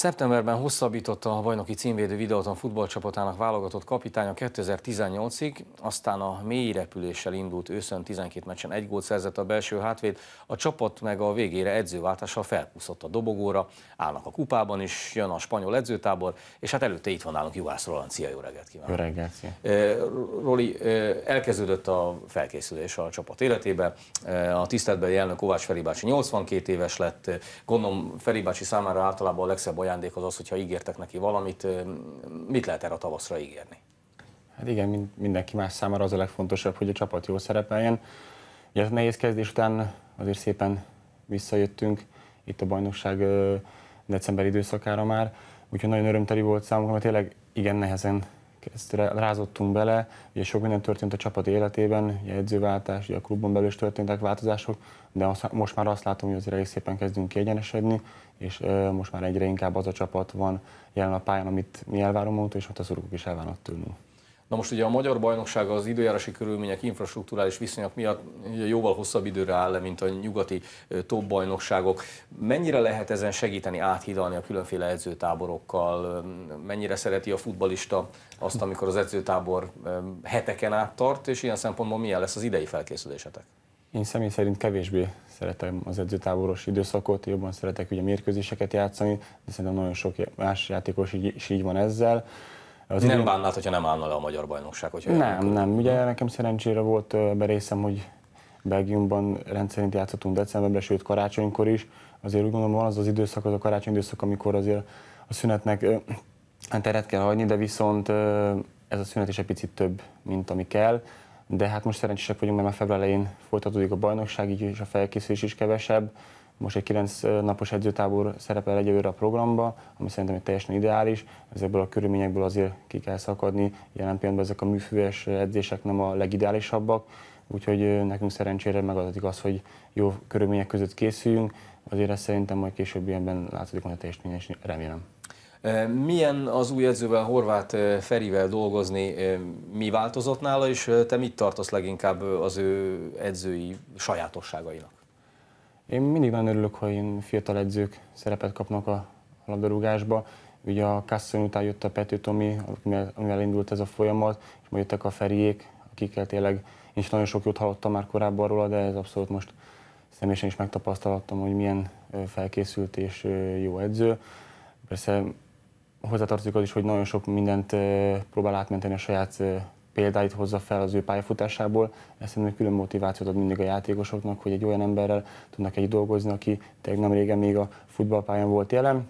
Szeptemberben hosszabbította a bajnoki címvédő videóton futballcsapatának válogatott kapitánya 2018-ig, aztán a mély repüléssel indult őszön 12 meccsen egy gólt szerzett a belső hátvéd, a csapat meg a végére edzőváltással felpúszott a dobogóra, állnak a kupában is, jön a spanyol edzőtábor, és hát előtte itt van nálunk Juhász Roland. Szia, jó reggelt kívánok! Jó reggelt, Roli, elkezdődött a felkészülés a csapat életébe, a tiszteletbeli elnök Kovács Feri bácsi 82 éves lett, gondolom Feri bácsi számára általában a legszebb ajándék az az, hogyha ígértek neki valamit, mit lehet erre a tavaszra ígérni? Hát igen, mindenki más számára az a legfontosabb, hogy a csapat jól szerepeljen. Ugye a nehéz kezdés után azért szépen visszajöttünk itt a bajnokság december időszakára már, úgyhogy nagyon örömteli volt számunkra, mert tényleg igen nehezen ezt rázottunk bele, ugye sok minden történt a csapat életében, ugye edzőváltás, ugye a klubon belül is történtek változások, de azt, most már azt látom, hogy azért elég szépen kezdünk kiegyenesedni, és ö, most már egyre inkább az a csapat van jelen a pályán, amit mi elvárunk, és ott a urukok is elvárnak tőlünk. Na most ugye a magyar bajnokság az időjárási körülmények, infrastruktúrális viszonyok miatt jóval hosszabb időre áll le, mint a nyugati top bajnokságok. Mennyire lehet ezen segíteni, áthidalni a különféle edzőtáborokkal? Mennyire szereti a futbalista azt, amikor az edzőtábor heteken át tart, és ilyen szempontból milyen lesz az idei felkészülésetek? Én személy szerint kevésbé szeretem az edzőtáboros időszakot, jobban szeretek ugye mérkőzéseket játszani, de szerintem nagyon sok más játékos így, is így van ezzel. Az nem idén... bánnát, hogyha nem állna le a magyar bajnokság? Hogyha nem, jön, nem. Ugye nekem szerencsére volt berészem, hogy Belgiumban rendszerint játszottunk decemberben, sőt karácsonykor is. Azért úgy gondolom van az az időszak, az a karácsony időszak, amikor azért a szünetnek hát teret kell hagyni, de viszont ez a szünet is egy picit több, mint ami kell. De hát most szerencsések vagyunk, mert már február elején folytatódik a bajnokság, így is a felkészülés is kevesebb most egy 9 napos edzőtábor szerepel egyelőre a programba, ami szerintem egy teljesen ideális. Ezekből a körülményekből azért ki kell szakadni. Jelen pillanatban ezek a műfűves edzések nem a legideálisabbak, úgyhogy nekünk szerencsére megadatik az, hogy jó körülmények között készüljünk. Azért ezt szerintem majd később ilyenben látszik majd a teljesítmény, remélem. Milyen az új edzővel, Horváth Ferivel dolgozni? Mi változott nála, és te mit tartasz leginkább az ő edzői sajátosságainak? Én mindig nagyon örülök, hogy én fiatal edzők szerepet kapnak a labdarúgásba. Ugye a Kasszony után jött a Pető Tomi, amivel, amivel indult ez a folyamat, és majd jöttek a Feriék, akikkel tényleg én is nagyon sok jót hallottam már korábban róla, de ez abszolút most személyesen is megtapasztalattam, hogy milyen felkészült és jó edző. Persze hozzátartozik az is, hogy nagyon sok mindent próbál átmenteni a saját példáit hozza fel az ő pályafutásából, ez szerintem külön motivációt ad mindig a játékosoknak, hogy egy olyan emberrel tudnak egy dolgozni, aki tényleg nem régen még a futballpályán volt jelen.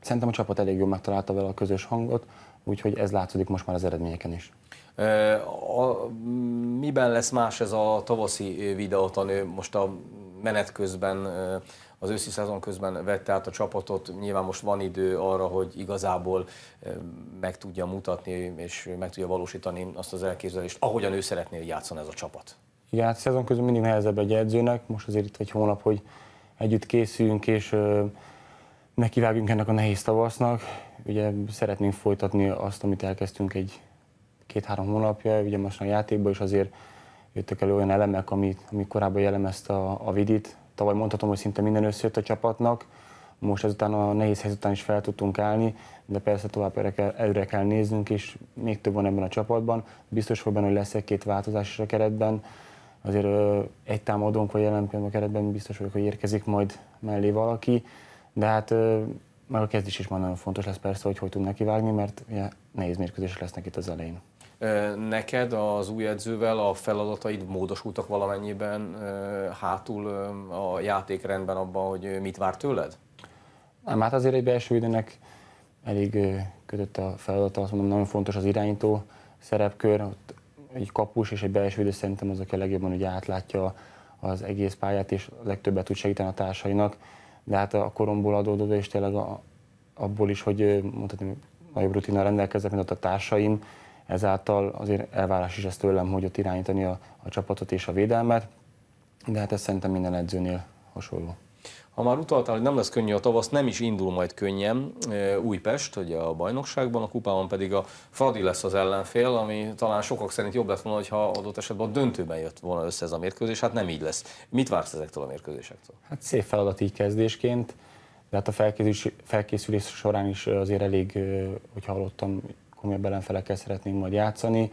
Szerintem a csapat elég jól megtalálta vele a közös hangot, úgyhogy ez látszik most már az eredményeken is. A, miben lesz más ez a tavaszi videótanő? Most a menet közben, az őszi szezon közben vette át a csapatot. Nyilván most van idő arra, hogy igazából meg tudja mutatni és meg tudja valósítani azt az elképzelést, ahogyan ő szeretné, hogy játszon ez a csapat. Igen, hát szezon közben mindig nehezebb egy edzőnek, most azért itt egy hónap, hogy együtt készüljünk és nekivágjunk ennek a nehéz tavasznak. Ugye szeretnénk folytatni azt, amit elkezdtünk egy két-három hónapja, ugye most a játékban is azért jöttek elő olyan elemek, ami, ami korábban jellemezte a, a Vidit. Tavaly mondhatom, hogy szinte minden összejött a csapatnak, most ezután a nehéz helyzetben is fel tudtunk állni, de persze tovább előre kell, előre kell néznünk, és még több van ebben a csapatban. Biztos volt benne, hogy lesz egy-két változás is a keretben. Azért egy támadónk vagy jelen a keretben, biztos vagyok, hogy érkezik majd mellé valaki, de hát meg a kezdés is már nagyon fontos lesz persze, hogy hogy tud vágni, mert ugye, nehéz mérkőzések lesznek itt az elején. Neked az új edzővel a feladataid módosultak valamennyiben hátul a játékrendben abban, hogy mit vár tőled? Nem, hát azért egy belső időnek elég kötött a feladata, azt mondom, nagyon fontos az irányító szerepkör, ott egy kapus és egy belső idő szerintem az, aki a legjobban ugye átlátja az egész pályát, és legtöbbet tud segíteni a társainak, de hát a koromból adódó, és tényleg a, abból is, hogy mondhatni, nagyobb rutinnal rendelkezek, mint ott a társaim, ezáltal azért elvárás is ezt tőlem, hogy ott irányítani a, a csapatot és a védelmet, de hát ez szerintem minden edzőnél hasonló. Ha már utaltál, hogy nem lesz könnyű a tavasz, nem is indul majd könnyen e, Újpest, ugye a bajnokságban, a kupában pedig a Fradi lesz az ellenfél, ami talán sokak szerint jobb lett volna, ha adott esetben a döntőben jött volna össze ez a mérkőzés, hát nem így lesz. Mit vársz ezektől a mérkőzésektől? Hát szép feladat így kezdésként, de hát a felkészülés, felkészülés során is azért elég, e, hogy hallottam, komolyabb ellenfelekkel szeretnénk majd játszani.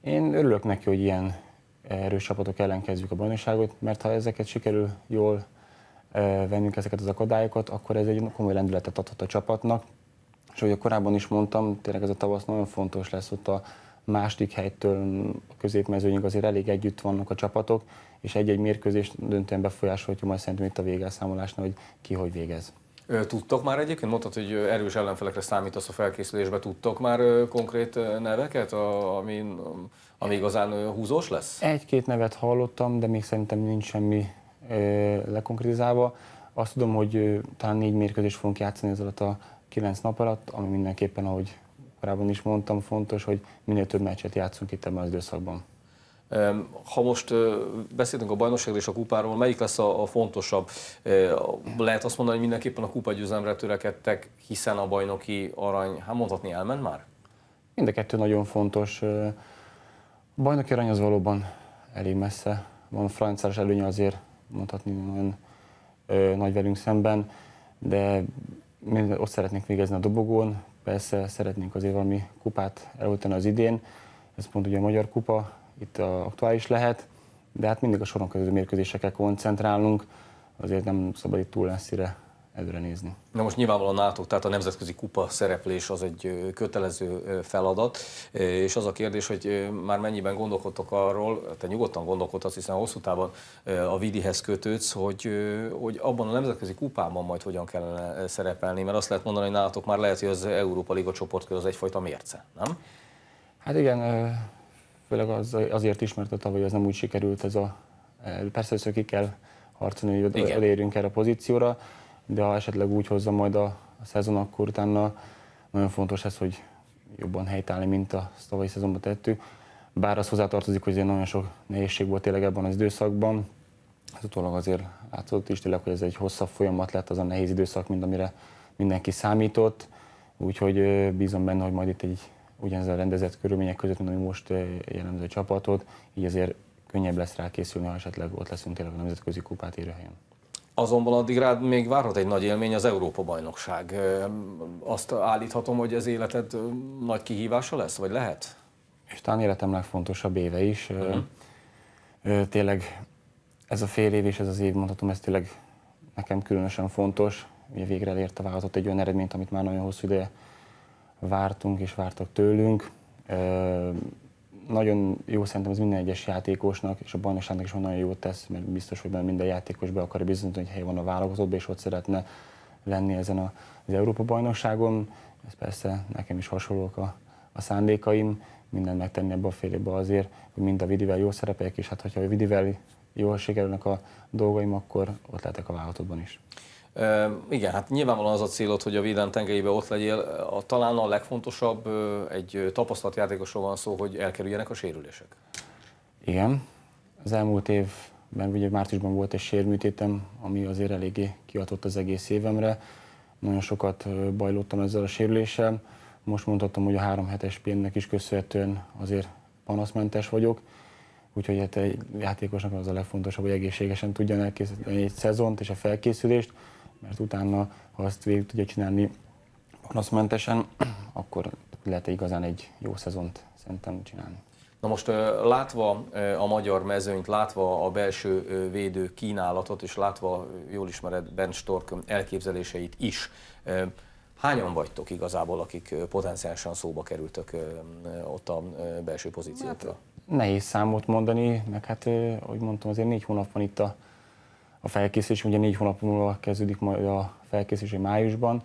Én örülök neki, hogy ilyen erős csapatok ellen kezdjük a bajnokságot, mert ha ezeket sikerül jól vennünk ezeket az akadályokat, akkor ez egy komoly lendületet adhat a csapatnak. És ahogy korábban is mondtam, tényleg ez a tavasz nagyon fontos lesz ott a második helytől a középmezőnyig azért elég együtt vannak a csapatok, és egy-egy mérkőzés döntően befolyásolhatja majd szerintem itt a végelszámolásnál, hogy ki hogy végez. Tudtok már egyébként? Mondtad, hogy erős ellenfelekre számítasz a felkészülésbe. Tudtok már konkrét neveket, ami, ami igazán húzós lesz? Egy-két nevet hallottam, de még szerintem nincs semmi lekonkrétizálva. Azt tudom, hogy talán négy mérkőzés fogunk játszani ez alatt a kilenc nap alatt, ami mindenképpen, ahogy korábban is mondtam, fontos, hogy minél több meccset játszunk itt ebben az időszakban. Ha most beszéltünk a bajnokságról és a kupáról, melyik lesz a fontosabb? Lehet azt mondani, hogy mindenképpen a kupa győzelemre törekedtek, hiszen a bajnoki arany, hát mondhatni, elment már? Mind a kettő nagyon fontos. A bajnoki arany az valóban elég messze. Van a francás előnye azért mondhatni nagyon nagy velünk szemben, de mi ott szeretnénk végezni a dobogón, persze szeretnénk azért valami kupát eloltani az idén, ez pont ugye a Magyar Kupa, itt aktuális lehet, de hát mindig a soron közül mérkőzésekkel koncentrálunk, azért nem szabad itt túl messzire előre nézni. Na most nyilvánvalóan NATO, tehát a nemzetközi kupa szereplés az egy kötelező feladat, és az a kérdés, hogy már mennyiben gondolkodtok arról, te nyugodtan gondolkodhatsz, hiszen a hosszú távon a Vidihez kötődsz, hogy, hogy abban a nemzetközi kupában majd hogyan kellene szerepelni, mert azt lehet mondani, hogy nálatok már lehet, hogy az Európa Liga csoportkör az egyfajta mérce, nem? Hát igen, főleg az, azért is, mert a tavaly az nem úgy sikerült ez a... E, persze először ki kell harcolni, hogy Igen. elérjünk erre a pozícióra, de ha esetleg úgy hozza majd a, a szezon, akkor utána nagyon fontos ez, hogy jobban helytállni, mint a tavalyi szezonban tettük. Bár az hozzátartozik, hogy nagyon sok nehézség volt tényleg ebben az időszakban. az utólag azért látszott is tényleg, hogy ez egy hosszabb folyamat lett, az a nehéz időszak, mint amire mindenki számított. Úgyhogy bízom benne, hogy majd itt egy ugyanez a rendezett körülmények között, mint ami most eh, jellemző csapatot, így azért könnyebb lesz rá készülni, ha esetleg ott leszünk tényleg a nemzetközi kupát érő helyen. Azonban addig rád még várhat egy nagy élmény az Európa-bajnokság. Azt állíthatom, hogy ez életed nagy kihívása lesz, vagy lehet? És talán életem legfontosabb éve is. Uh-huh. Tényleg ez a fél év és ez az év, mondhatom, ez tényleg nekem különösen fontos. végre elért a egy olyan eredményt, amit már nagyon hosszú ideje vártunk és vártak tőlünk. Nagyon jó szerintem ez minden egyes játékosnak, és a bajnokságnak is nagyon jót tesz, mert biztos, hogy minden játékos be akarja bizonyítani, hogy hely van a válogatottban, és ott szeretne lenni ezen az Európa-bajnokságon. Ez persze nekem is hasonlók a, a szándékaim, minden megtenni ebbe a félébe azért, hogy mind a Vidivel jó szerepeljek, és hát hogyha a Vidivel jól sikerülnek a dolgaim, akkor ott lehetek a válogatottban is. Igen, hát nyilvánvalóan az a célod, hogy a védelem tengelyébe ott legyél. A, talán a legfontosabb egy tapasztalt játékosról van szó, hogy elkerüljenek a sérülések. Igen. Az elmúlt évben, ugye márciusban volt egy sérműtétem, ami azért eléggé kiadott az egész évemre. Nagyon sokat bajlottam ezzel a sérüléssel. Most mondhatom, hogy a három hetes pénnek is köszönhetően azért panaszmentes vagyok. Úgyhogy hát egy játékosnak az a legfontosabb, hogy egészségesen tudjon elkészíteni egy szezont és a felkészülést mert utána, ha azt végig tudja csinálni panaszmentesen, akkor lehet igazán egy jó szezont szerintem csinálni. Na most látva a magyar mezőnyt, látva a belső védő kínálatot, és látva, jól ismered Ben Stork elképzeléseit is, hányan vagytok igazából, akik potenciálisan szóba kerültök ott a belső pozíciókra? Hát, nehéz számot mondani, meg hát, ahogy mondtam, azért négy hónap van itt a a felkészülés, ugye négy hónap múlva kezdődik majd a felkészülés májusban,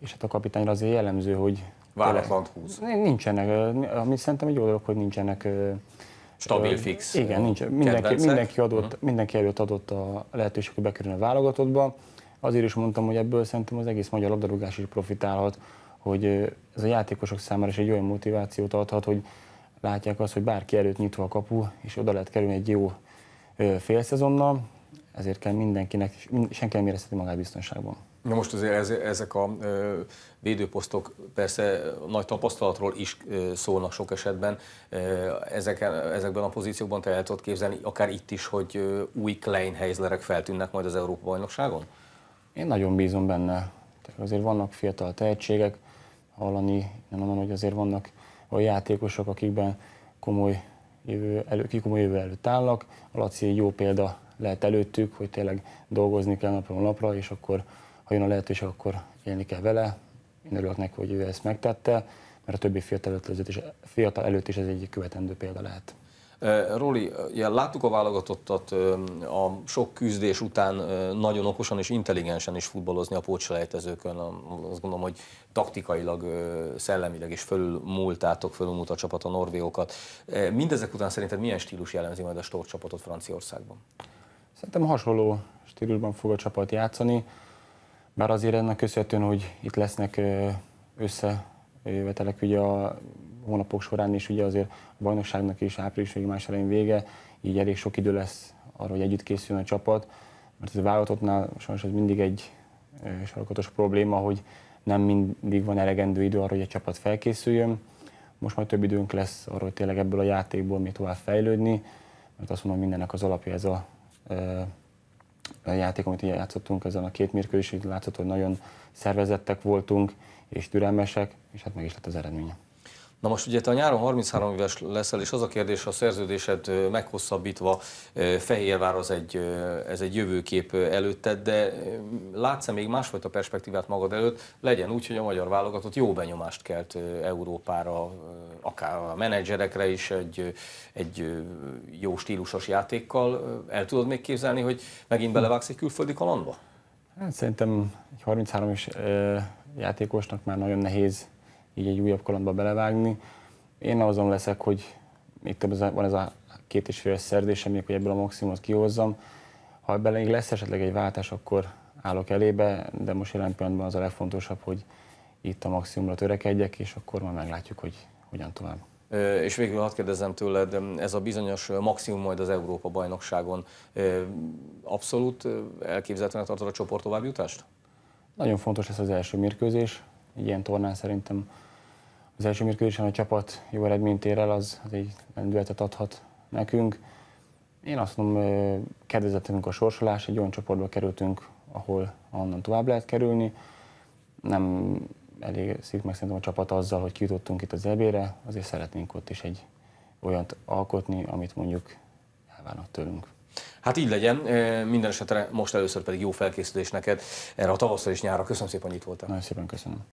és hát a kapitányra azért jellemző, hogy Váratlan húz. Nincsenek, amit szerintem egy jó dolog, hogy nincsenek Stabil, fix. Igen, nincs. Mindenki, mindenki, adott, uh-huh. mindenki előtt adott a lehetőség, hogy bekerüljön a válogatottba. Azért is mondtam, hogy ebből szerintem az egész magyar labdarúgás is profitálhat, hogy ez a játékosok számára is egy olyan motivációt adhat, hogy látják azt, hogy bárki előtt nyitva a kapu, és oda lehet kerülni egy jó félszezonnal, ezért kell mindenkinek, senki nem érezheti magát biztonságban. Na most azért ez, ezek a ö, védőposztok persze nagy tapasztalatról is ö, szólnak sok esetben. Ezeken, ezekben a pozíciókban te el tudod képzelni, akár itt is, hogy ö, új Klein helyzlerek feltűnnek majd az Európa-bajnokságon? Én nagyon bízom benne. Tehát azért vannak fiatal tehetségek, hallani, nem mondom, hogy azért vannak olyan játékosok, akikben komoly jövő elő, kikuma jövő előtt állnak. A Laci egy jó példa lehet előttük, hogy tényleg dolgozni kell napról napra, és akkor, ha jön a lehetőség, akkor élni kell vele. Én örülök neki, hogy ő ezt megtette, mert a többi fiatal előtt, is, fiatal előtt is ez egy követendő példa lehet. Roli, láttuk a válogatottat a sok küzdés után nagyon okosan és intelligensen is futballozni a pótselejtezőkön. Azt gondolom, hogy taktikailag, szellemileg is fölmúltátok, fölmúlt a csapat a norvégokat. Mindezek után szerinted milyen stílus jellemzi majd a Stor csapatot Franciaországban? Szerintem hasonló stílusban fog a csapat játszani, bár azért ennek köszönhetően, hogy itt lesznek összejövetelek ugye a hónapok során, és ugye azért a bajnokságnak is április vagy más elején vége, így elég sok idő lesz arra, hogy együtt készüljön a csapat, mert ez a válogatottnál sajnos ez mindig egy sarkatos probléma, hogy nem mindig van elegendő idő arra, hogy egy csapat felkészüljön. Most majd több időnk lesz arra, hogy tényleg ebből a játékból mi tovább fejlődni, mert azt mondom, mindennek az alapja ez a, a játék, amit játszottunk ezen a két mérkőzésen, látszott, hogy nagyon szervezettek voltunk és türelmesek, és hát meg is lett az eredménye. Na most ugye te a nyáron 33 éves leszel, és az a kérdés, a szerződésed meghosszabbítva Fehérvár az egy, ez egy jövőkép előtted, de látsz -e még másfajta perspektívát magad előtt? Legyen úgy, hogy a magyar válogatott jó benyomást kelt Európára, akár a menedzserekre is egy, egy jó stílusos játékkal. El tudod még képzelni, hogy megint belevágsz egy külföldi kalandba? Hát szerintem egy 33 éves játékosnak már nagyon nehéz így egy újabb kalandba belevágni. Én azon leszek, hogy itt van ez a két és fél amíg hogy ebből a maximumot kihozzam. Ha ebben még lesz esetleg egy váltás, akkor állok elébe, de most jelen pillanatban az a legfontosabb, hogy itt a maximumra törekedjek, és akkor majd meglátjuk, hogy hogyan tovább. És végül hadd kérdezem tőled, ez a bizonyos maximum majd az Európa-bajnokságon abszolút elképzelhetően tartod a csoport továbbjutást? Nagyon fontos lesz az első mérkőzés, egy ilyen tornán szerintem az első mérkőzésen a csapat jó eredményt ér el, az, az egy lendületet adhat nekünk. Én azt mondom, kedvezettünk a sorsolás, egy olyan csoportba kerültünk, ahol onnan tovább lehet kerülni. Nem elég szik meg szerintem a csapat azzal, hogy kijutottunk itt az ebére, azért szeretnénk ott is egy olyat alkotni, amit mondjuk elvárnak tőlünk. Hát így legyen, minden esetre most először pedig jó felkészülés neked erre a tavasszal és nyára. Köszönöm szépen, hogy itt voltál. Nagyon szépen köszönöm.